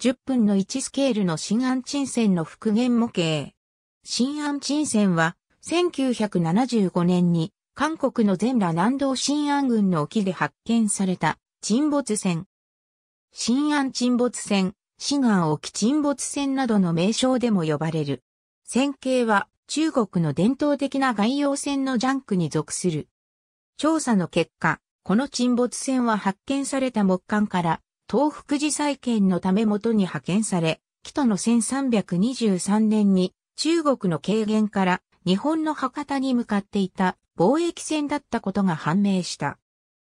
10分の1スケールの新安鎮線の復元模型。新安鎮線は、1975年に、韓国の全羅南道新安郡の沖で発見された、沈没船。新安沈没船、シガ沖沈没船などの名称でも呼ばれる。線形は、中国の伝統的な外洋船のジャンクに属する。調査の結果、この沈没船は発見された木管から東福寺再建のため元に派遣され、紀都の1323年に中国の軽減から日本の博多に向かっていた貿易船だったことが判明した。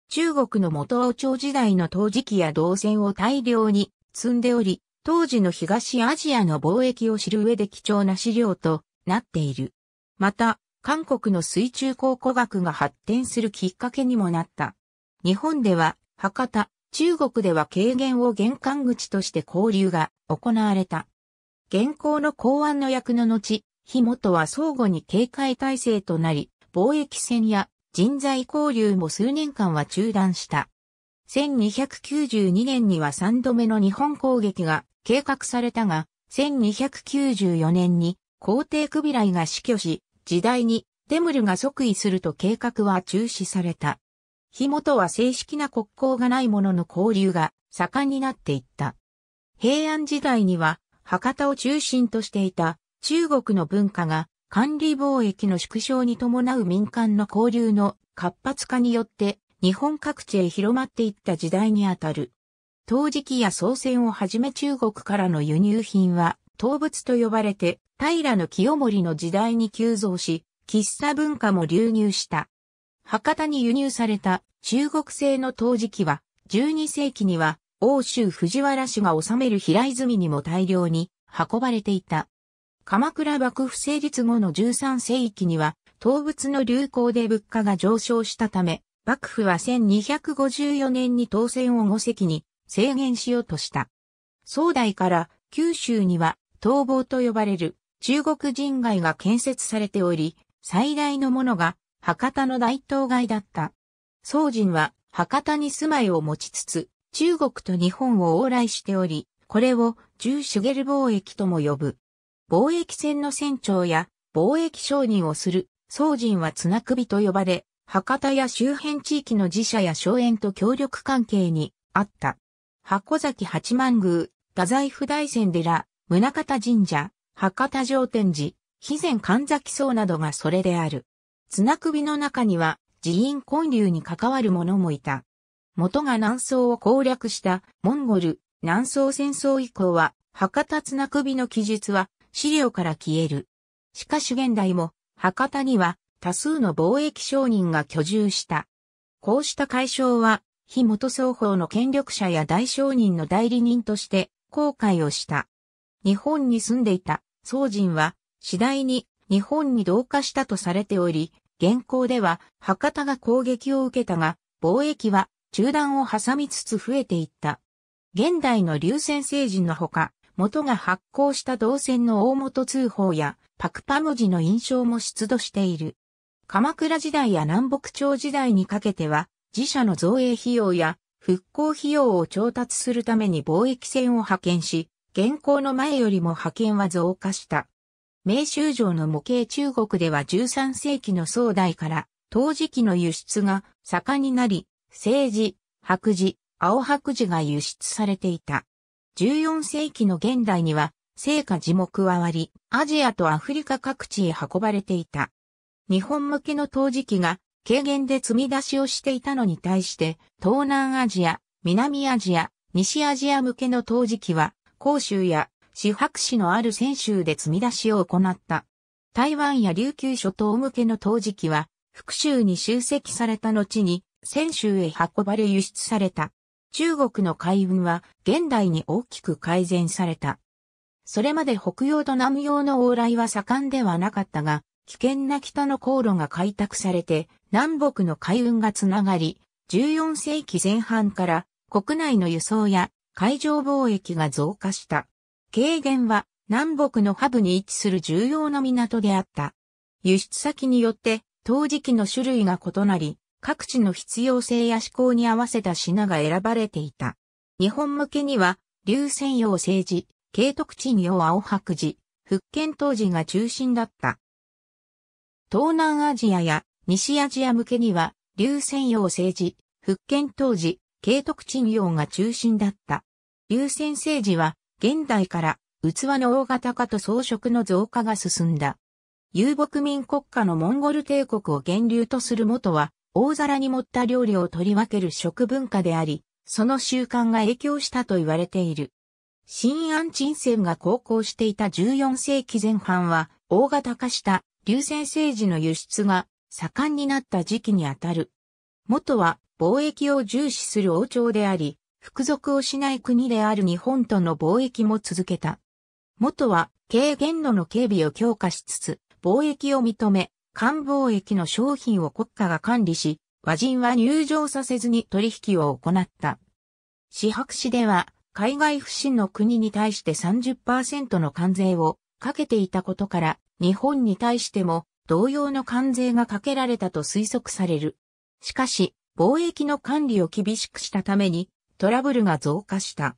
中国の元王朝時代の陶磁器や銅線を大量に積んでおり、当時の東アジアの貿易を知る上で貴重な資料となっている。また、韓国の水中考古学が発展するきっかけにもなった。日本では、博多、中国では軽減を玄関口として交流が行われた。現行の公安の役の後、火元は相互に警戒体制となり、貿易船や人材交流も数年間は中断した。1292年には3度目の日本攻撃が計画されたが、1294年に皇帝クビライが死去し、時代にデムルが即位すると計画は中止された。火元は正式な国交がないものの交流が盛んになっていった。平安時代には博多を中心としていた中国の文化が管理貿易の縮小に伴う民間の交流の活発化によって日本各地へ広まっていった時代にあたる。陶磁器や宋銭をはじめ中国からの輸入品は陶物と呼ばれて平清盛の時代に急増し、喫茶文化も流入した。博多に輸入された中国製の陶磁器は、12世紀には欧州藤原氏が治める平泉にも大量に運ばれていた。鎌倉幕府成立後の13世紀には、陶物の流行で物価が上昇したため、幕府は1254年に当選を5隻に制限しようとした。宋代から九州には逃亡と呼ばれる中国人街が建設されており、最大のものが博多の大東街だった。宗人は博多に住まいを持ちつつ、中国と日本を往来しており、これを重シュゲル貿易とも呼ぶ。貿易船の船長や貿易商人をする宗人は綱首と呼ばれ、博多や周辺地域の自社や荘園と協力関係にあった。箱崎八幡宮、太宰府大仙寺、宗方神社、博多上天寺、肥前神崎荘などがそれである。綱首の中には寺院混流に関わる者もいた。元が南宋を攻略したモンゴル南宋戦争以降は博多綱首の記述は資料から消える。しかし現代も博多には多数の貿易商人が居住した。こうした解消は非元双方の権力者や大商人の代理人として後悔をした。日本に住んでいた宋人は次第に日本に同化したとされており、現行では博多が攻撃を受けたが、貿易は中断を挟みつつ増えていった。現代の流線星人のほか、元が発行した動線の大元通報やパクパ文字の印象も出土している。鎌倉時代や南北朝時代にかけては、自社の造営費用や復興費用を調達するために貿易船を派遣し、現行の前よりも派遣は増加した。明州城の模型中国では13世紀の宋代から、陶磁器の輸出が盛んになり、青磁、白磁、青白磁が輸出されていた。14世紀の現代には、聖火磁も加わり、アジアとアフリカ各地へ運ばれていた。日本向けの陶磁器が軽減で積み出しをしていたのに対して、東南アジア、南アジア、西アジア向けの陶磁器は、広州や四白市のある泉州で積み出しを行った。台湾や琉球諸島向けの陶磁器は、福州に集積された後に、泉州へ運ばれ輸出された。中国の海運は現代に大きく改善された。それまで北洋と南洋の往来は盛んではなかったが、危険な北の航路が開拓されて、南北の海運がつながり、14世紀前半から国内の輸送や海上貿易が増加した。軽減は南北のハブに位置する重要な港であった。輸出先によって陶磁器の種類が異なり、各地の必要性や思考に合わせた品が選ばれていた。日本向けには、流泉洋政治、慶徳鎮洋青白寺、復権当時が中心だった。東南アジアや西アジア向けには、流泉洋政治、復権当時、慶徳鎮洋が中心だった。流泉政治は、現代から器の大型化と装飾の増加が進んだ。遊牧民国家のモンゴル帝国を源流とする元は、大皿に盛った料理を取り分ける食文化であり、その習慣が影響したと言われている。新安鎮戦が航行していた14世紀前半は、大型化した流泉政治の輸出が盛んになった時期にあたる。元は貿易を重視する王朝であり、服属をしない国である日本との貿易も続けた。元は軽減度の警備を強化しつつ、貿易を認め、官貿易の商品を国家が管理し、和人は入場させずに取引を行った。市白市では、海外不信の国に対して30%の関税をかけていたことから、日本に対しても同様の関税がかけられたと推測される。しかし、貿易の管理を厳しくしたために、トラブルが増加した。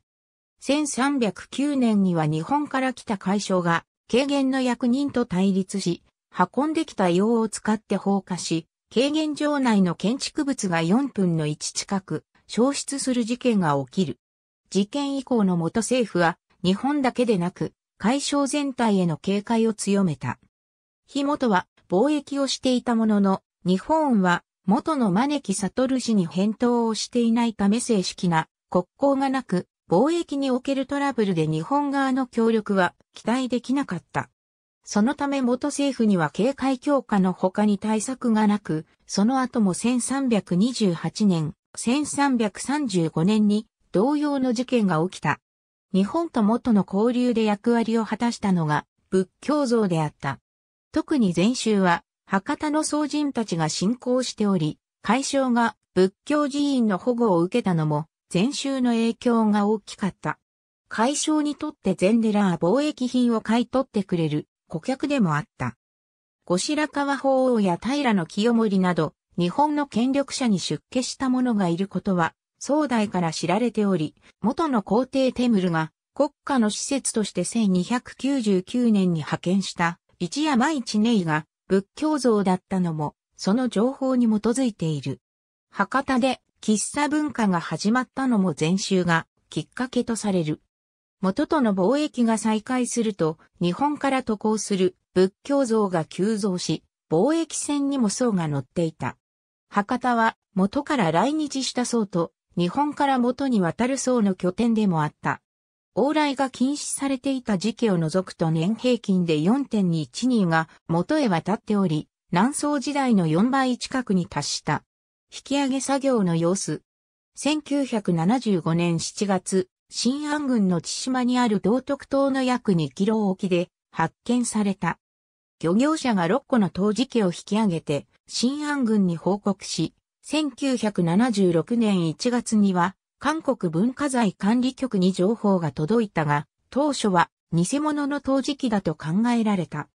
1309年には日本から来た海将が、軽減の役人と対立し、運んできた洋を使って放火し、軽減場内の建築物が4分の1近く消失する事件が起きる。事件以降の元政府は、日本だけでなく、海将全体への警戒を強めた。火元は貿易をしていたものの、日本は元の招き悟氏に返答をしていないため正式な国交がなく、貿易におけるトラブルで日本側の協力は期待できなかった。そのため元政府には警戒強化の他に対策がなく、その後も1328年、1335年に同様の事件が起きた。日本と元の交流で役割を果たしたのが仏教像であった。特に禅宗は博多の僧人たちが信仰しており、会消が仏教寺院の保護を受けたのも、禅宗の影響が大きかった。会消にとって禅寺は貿易品を買い取ってくれる顧客でもあった。後白河法皇や平清盛など、日本の権力者に出家した者がいることは、宋代から知られており、元の皇帝テムルが国家の施設として1299年に派遣した一山一ネイが仏教像だったのも、その情報に基づいている。博多で喫茶文化が始まったのも禅宗がきっかけとされる。元との貿易が再開すると、日本から渡航する仏教像が急増し、貿易船にも僧が乗っていた。博多は元から来日した僧と、日本から元に渡る僧の拠点でもあった。往来が禁止されていた時期を除くと年平均で4.1人が元へ渡っており、南宋時代の4倍近くに達した。引き上げ作業の様子。1975年7月、新安郡の千島にある道徳島の約2キロ沖で発見された。漁業者が6個の陶磁器を引き上げて、新安郡に報告し、1976年1月には韓国文化財管理局に情報が届いたが、当初は偽物の陶磁器だと考えられた。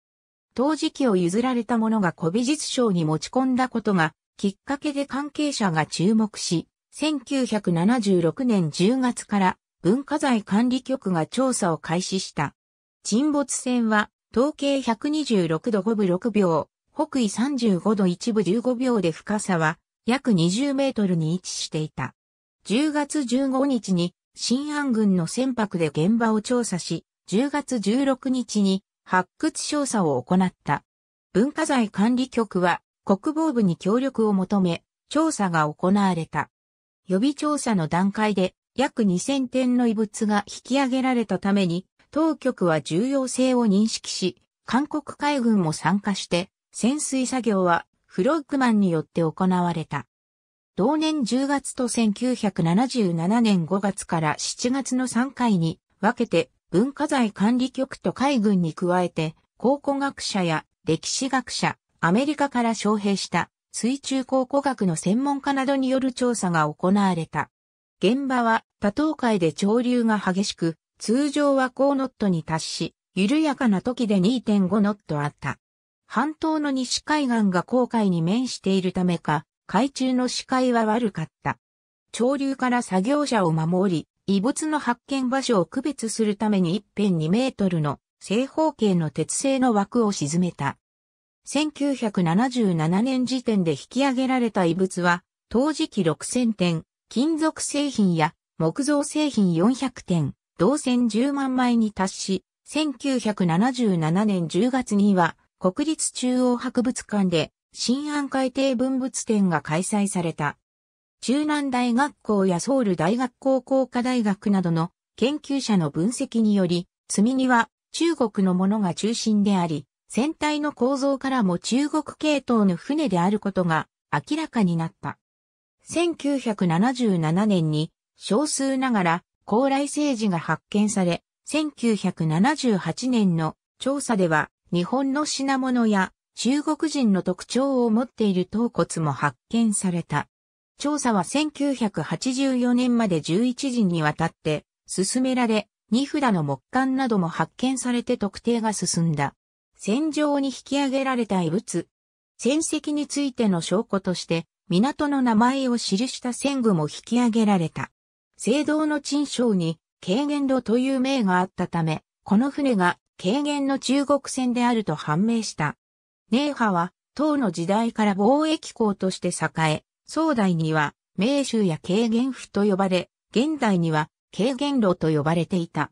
陶磁器を譲られた者が古美術賞に持ち込んだことが、きっかけで関係者が注目し、1976年10月から文化財管理局が調査を開始した。沈没船は、統計126度5分6秒、北緯35度1分15秒で深さは約20メートルに位置していた。10月15日に新安軍の船舶で現場を調査し、10月16日に発掘調査を行った。文化財管理局は国防部に協力を求め、調査が行われた。予備調査の段階で約2000点の遺物が引き上げられたために、当局は重要性を認識し、韓国海軍も参加して、潜水作業はフロッグマンによって行われた。同年10月と1977年5月から7月の3回に分けて文化財管理局と海軍に加えて考古学者や歴史学者、アメリカから招聘した水中考古学の専門家などによる調査が行われた。現場は多島海で潮流が激しく、通常は高ノットに達し、緩やかな時で2.5ノットあった。半島の西海岸が航海に面しているためか、海中の視界は悪かった。潮流から作業者を守り、遺物の発見場所を区別するために一辺2メートルの正方形の鉄製の枠を沈めた。1977年時点で引き上げられた遺物は、陶磁器6000点、金属製品や木造製品400点、銅線10万枚に達し、1977年10月には国立中央博物館で新安海底文物展が開催された。中南大学校やソウル大学校工科大学などの研究者の分析により、積み荷は中国のものが中心であり、船体の構造からも中国系統の船であることが明らかになった。1977年に少数ながら高麗政治が発見され、1978年の調査では日本の品物や中国人の特徴を持っている頭骨も発見された。調査は1984年まで11時にわたって進められ、二札の木管なども発見されて特定が進んだ。戦場に引き上げられた遺物。戦績についての証拠として、港の名前を記した戦具も引き上げられた。青銅の陳章に軽減路という名があったため、この船が軽減の中国船であると判明した。寧波は、唐の時代から貿易港として栄え、宋代には、名州や軽減府と呼ばれ、現代には、軽減路と呼ばれていた。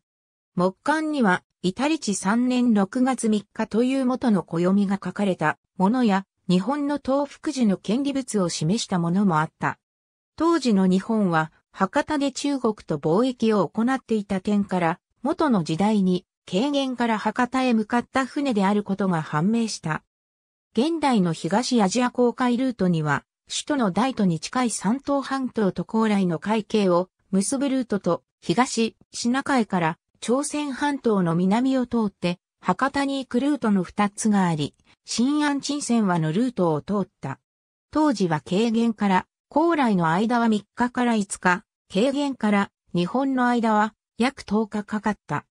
木簡には、至り地3年6月3日という元の暦が書かれたものや、日本の東福寺の権利物を示したものもあった。当時の日本は、博多で中国と貿易を行っていた点から、元の時代に、軽減から博多へ向かった船であることが判明した。現代の東アジア航海ルートには、首都の大都に近い山東半島と高麗の海峡を結ぶルートと東シナ海から朝鮮半島の南を通って博多に行くルートの二つがあり、新安鎮線はのルートを通った。当時は軽減から高麗の間は3日から5日、軽減から日本の間は約10日かかった。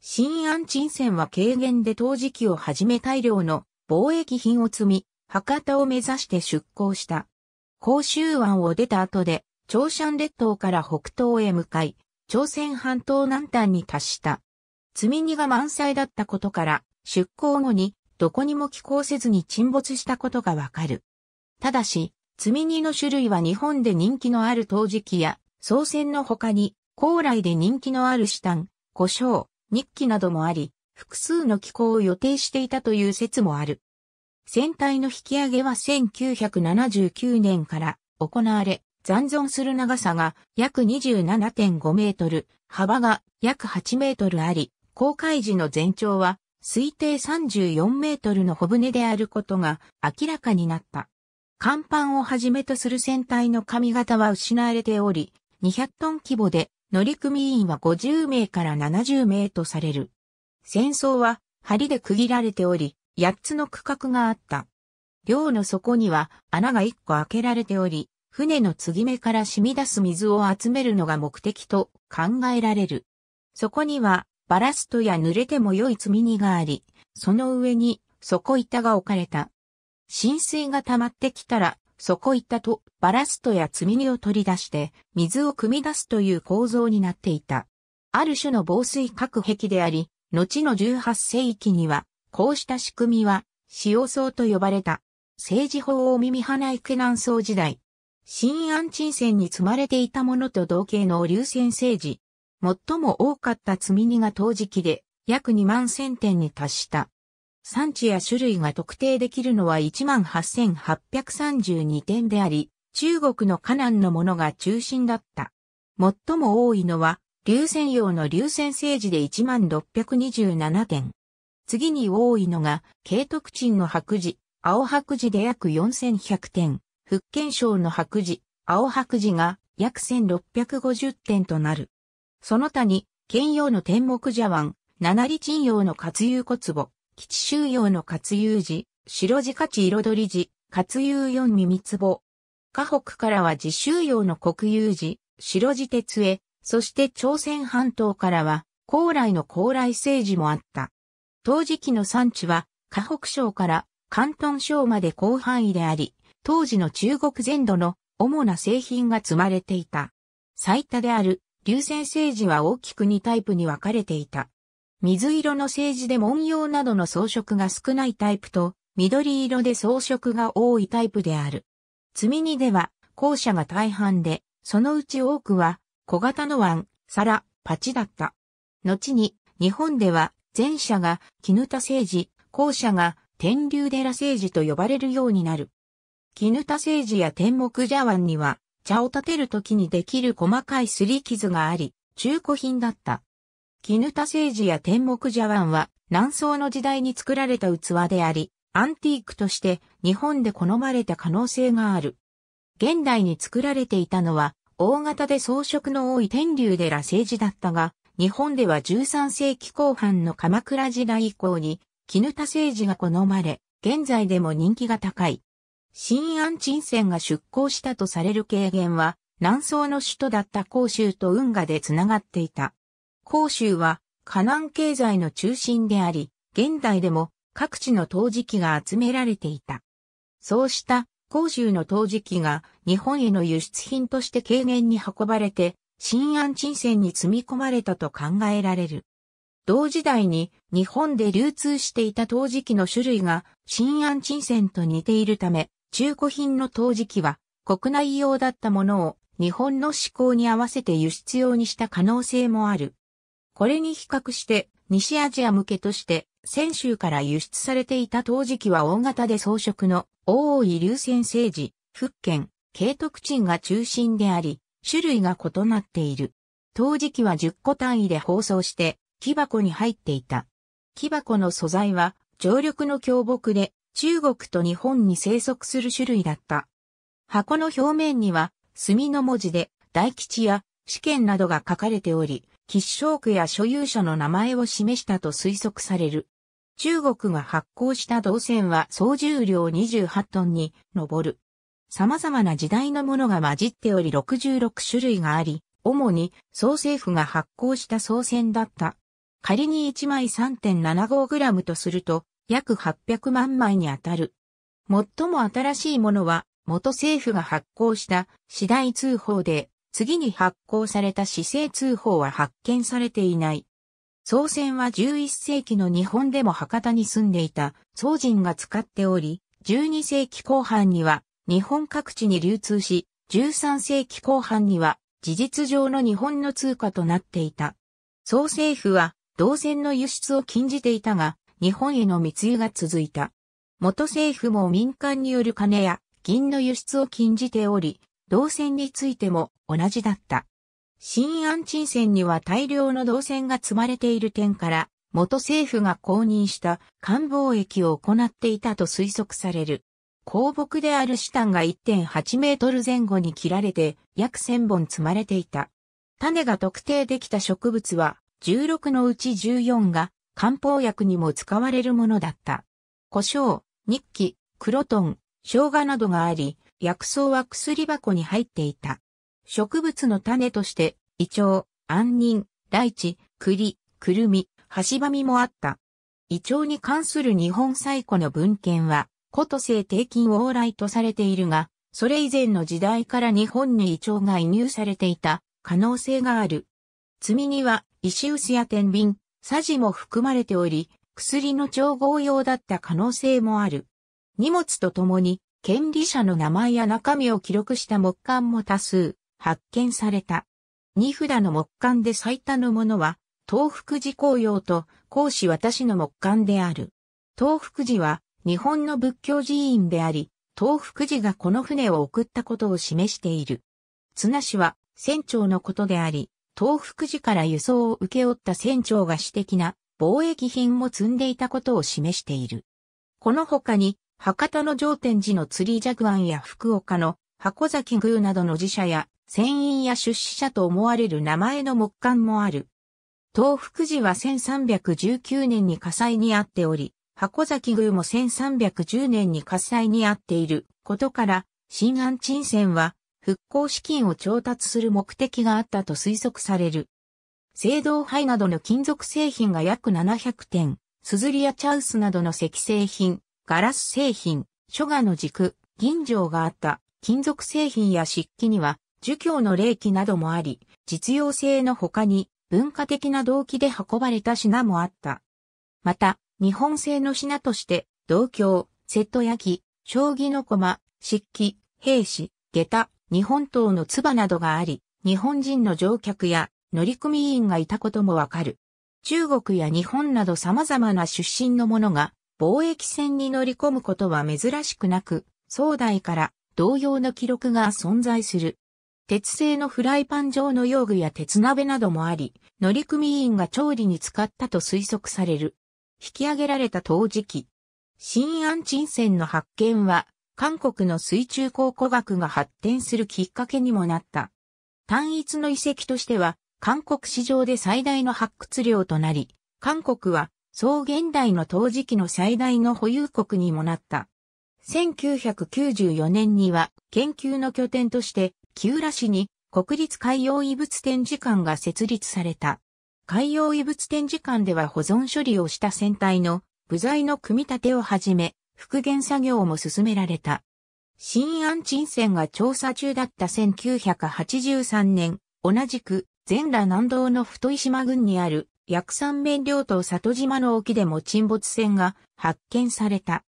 新安鎮線は軽減で陶磁器をはじめ大量の貿易品を積み、博多を目指して出港した。甲州湾を出た後で、朝鮮列島から北東へ向かい、朝鮮半島南端に達した。積み荷が満載だったことから、出港後にどこにも寄港せずに沈没したことがわかる。ただし、積み荷の種類は日本で人気のある陶磁器や、総船の他に、高麗で人気のあるシタン、胡椒、日記などもあり、複数の寄港を予定していたという説もある。船体の引き上げは1979年から行われ、残存する長さが約27.5メートル、幅が約8メートルあり、航海時の全長は推定34メートルの小舟であることが明らかになった。甲板をはじめとする船体の髪型は失われており、200トン規模で乗組員は50名から70名とされる。戦争は針で区切られており、八つの区画があった。漁の底には穴が一個開けられており、船の継ぎ目から染み出す水を集めるのが目的と考えられる。そこにはバラストや濡れても良い積み荷があり、その上に底板が置かれた。浸水が溜まってきたら、底板とバラストや積み荷を取り出して水を汲み出すという構造になっていた。ある種の防水隔壁であり、後の18世紀には、こうした仕組みは、使層と呼ばれた。政治法を耳鼻池南宋時代。新安鎮戦に積まれていたものと同型の流戦政治。最も多かった積み荷が陶磁器で、約2万1000点に達した。産地や種類が特定できるのは18,832点であり、中国の河南のものが中心だった。最も多いのは流泉用の流泉政治で1627点。次に多いのが、慶徳鎮の白寺、青白寺で約4100点、福建省の白寺、青白寺が約1650点となる。その他に、県用の天目茶碗、七里鎮用の活遊小壺、吉州用の活遊寺、白字価値彩り寺、活遊四耳壺。河北からは自州用の国有寺、白字鉄へ、そして朝鮮半島からは、高麗の高麗政治もあった。当時期の産地は、河北省から関東省まで広範囲であり、当時の中国全土の主な製品が積まれていた。最多である、流線政治は大きく2タイプに分かれていた。水色の政治で文様などの装飾が少ないタイプと、緑色で装飾が多いタイプである。積み荷では、校舎が大半で、そのうち多くは小型のワン、皿、パチだった。後に、日本では、前者が絹田聖治、後者が天竜寺聖治と呼ばれるようになる。絹田政治や天目茶碗には、茶を立てる時にできる細かいすり傷があり、中古品だった。絹田政治や天目茶碗は、南宋の時代に作られた器であり、アンティークとして日本で好まれた可能性がある。現代に作られていたのは大型で装飾の多い天竜寺政治だったが、日本では13世紀後半の鎌倉時代以降に、絹田政治が好まれ、現在でも人気が高い。新安鎮線が出港したとされる軽減は、南宋の首都だった広州と運河でつながっていた。広州は、河南経済の中心であり、現代でも各地の陶磁器が集められていた。そうした甲州の陶磁器が日本への輸出品として軽減に運ばれて、新安鎮線に積み込まれたと考えられる。同時代に日本で流通していた陶磁器の種類が新安鎮線と似ているため、中古品の陶磁器は国内用だったものを日本の志向に合わせて輸出用にした可能性もある。これに比較して西アジア向けとして先週から輸出されていた陶磁器は大型で装飾の大井流線政治、福建、慶徳鎮が中心であり、種類が異なっている。陶磁器は10個単位で包装して、木箱に入っていた。木箱の素材は、常緑の強木で、中国と日本に生息する種類だった。箱の表面には、墨の文字で、大吉や試験などが書かれており、吉祥区や所有者の名前を示したと推測される。中国が発行した銅線は総重量28トンに上る。様々な時代のものが混じっており66種類があり、主に総政府が発行した総線だった。仮に1枚3 7 5グラムとすると約800万枚にあたる。最も新しいものは元政府が発行した次第通報で、次に発行された市政通報は発見されていない。宋銭は11世紀の日本でも博多に住んでいた宋人が使っており、12世紀後半には日本各地に流通し、13世紀後半には事実上の日本の通貨となっていた。宋政府は銅銭の輸出を禁じていたが、日本への密輸が続いた。元政府も民間による金や銀の輸出を禁じており、銅銭についても同じだった。新安鎮線には大量の銅線が積まれている点から、元政府が公認した官房駅を行っていたと推測される。鉱木であるシタンが1.8メートル前後に切られて約1000本積まれていた。種が特定できた植物は16のうち14が漢方薬にも使われるものだった。胡椒、日記、黒トン、生姜などがあり、薬草は薬箱に入っていた。植物の種として、イチョウ、杏仁、ライチ、栗、くるみ、ハシバミもあった。イチョウに関する日本最古の文献は、古都西帝金往来とされているが、それ以前の時代から日本にイチョウが移入されていた可能性がある。積みには石臼や天秤、サジも含まれており、薬の調合用だった可能性もある。荷物とともに、権利者の名前や中身を記録した木簡も多数。発見された。二札の木簡で最多のものは、東福寺公用と孔子私の木簡である。東福寺は日本の仏教寺院であり、東福寺がこの船を送ったことを示している。綱氏は船長のことであり、東福寺から輸送を請け負った船長が私的な貿易品も積んでいたことを示している。この他に、博多の上天寺の釣りジャグワンや福岡の箱崎宮などの寺社や船員や出資者と思われる名前の木簡もある。東福寺は1319年に火災にあっており、箱崎宮も1310年に火災にあっていることから、新安鎮船は復興資金を調達する目的があったと推測される。青銅灰などの金属製品が約700点、スズリやチャウスなどの石製品、ガラス製品、書画の軸、銀錠があった金属製品や漆器には儒教の霊器などもあり、実用性の他に文化的な動機で運ばれた品もあった。また、日本製の品として、銅鏡、セット焼き、将棋の駒、漆器、兵士、下駄、日本刀の唾などがあり、日本人の乗客や乗組員がいたこともわかる。中国や日本など様々な出身の者が貿易船に乗り込むことは珍しくなく、宋代から同様の記録が存在する。鉄製のフライパン状の用具や鉄鍋などもあり、乗組員が調理に使ったと推測される。引き上げられた陶磁器。新安鎮船の発見は、韓国の水中考古学が発展するきっかけにもなった。単一の遺跡としては、韓国史上で最大の発掘量となり、韓国は、総現代の陶磁器の最大の保有国にもなった。1994年には研究の拠点として木浦市に国立海洋遺物展示館が設立された。海洋遺物展示館では保存処理をした船体の部材の組み立てをはじめ、復元作業も進められた。新安鎮船が調査中だった1983年、同じく全羅南道の太島郡にある薬産。面料島里島の沖でも沈没船が発見された。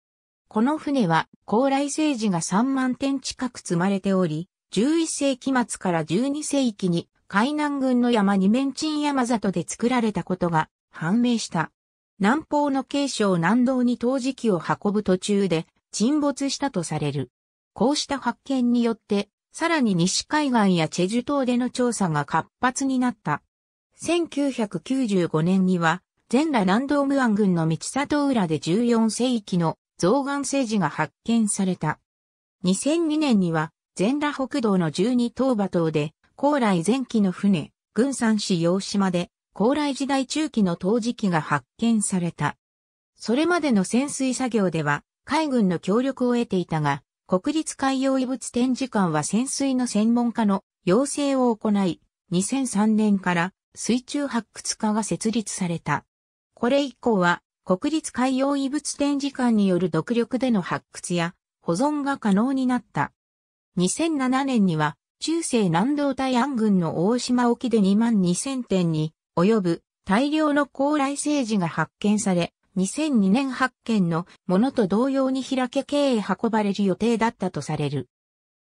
この船は高麗政治が3万点近く積まれており、11世紀末から12世紀に海南軍の山にメンチン山里で作られたことが判明した。南方の慶省南道に陶磁器を運ぶ途中で沈没したとされる。こうした発見によって、さらに西海岸やチェジュ島での調査が活発になった。1995年には、全羅南道無安軍の道里浦で14世紀の造岸政治が発見された。2002年には、全羅北道の十二東馬島で、高麗前期の船、軍山市洋島で、高麗時代中期の陶磁器が発見された。それまでの潜水作業では、海軍の協力を得ていたが、国立海洋遺物展示館は潜水の専門家の要請を行い、2003年から水中発掘家が設立された。これ以降は、国立海洋遺物展示館による独力での発掘や保存が可能になった。2007年には、中世南道大安軍の大島沖で2万2000点に及ぶ大量の高麗政治が発見され、2002年発見のものと同様に開け経営運ばれる予定だったとされる。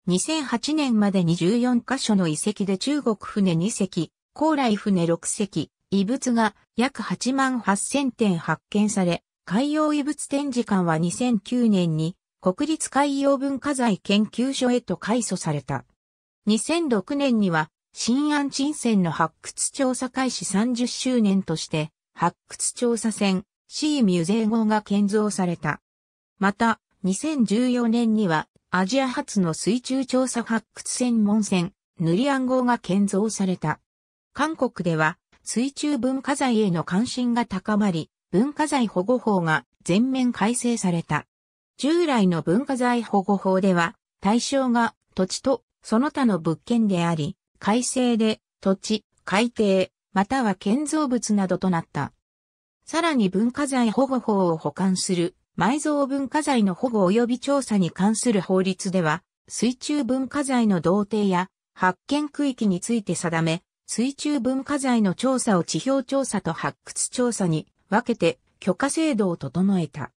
2008年までに14カ所の遺跡で中国船2隻、高麗船6隻、遺物が約8万8000点発見され、海洋遺物展示館は2009年に国立海洋文化財研究所へと改祖された。2006年には、新安鎮線の発掘調査開始30周年として、発掘調査船シーミュゼー号が建造された。また、2014年には、アジア初の水中調査発掘専門船、ヌリアン号が建造された。韓国では、水中文化財への関心が高まり、文化財保護法が全面改正された。従来の文化財保護法では、対象が土地とその他の物件であり、改正で土地、海底、または建造物などとなった。さらに文化財保護法を保管する埋蔵文化財の保護及び調査に関する法律では、水中文化財の同定や発見区域について定め、水中文化財の調査を地表調査と発掘調査に分けて許可制度を整えた。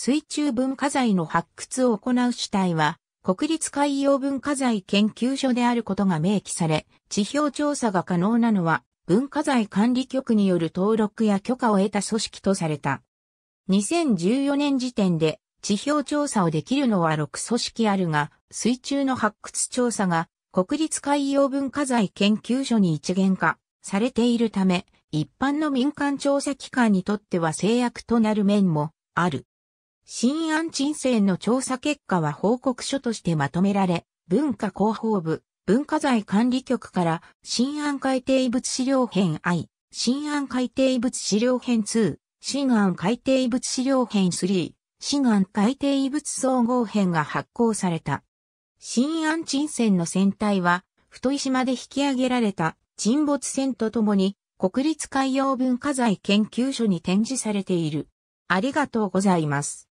水中文化財の発掘を行う主体は、国立海洋文化財研究所であることが明記され、地表調査が可能なのは、文化財管理局による登録や許可を得た組織とされた。2014年時点で、地表調査をできるのは6組織あるが、水中の発掘調査が、国立海洋文化財研究所に一元化されているため、一般の民間調査機関にとっては制約となる面もある。新安鎮静の調査結果は報告書としてまとめられ、文化広報部、文化財管理局から新安海底物資料編 I、新安海底物資料編2、新安海底物資料編3、新安海底物総合編が発行された。新安鎮船の船体は、太石まで引き上げられた沈没船とともに、国立海洋文化財研究所に展示されている。ありがとうございます。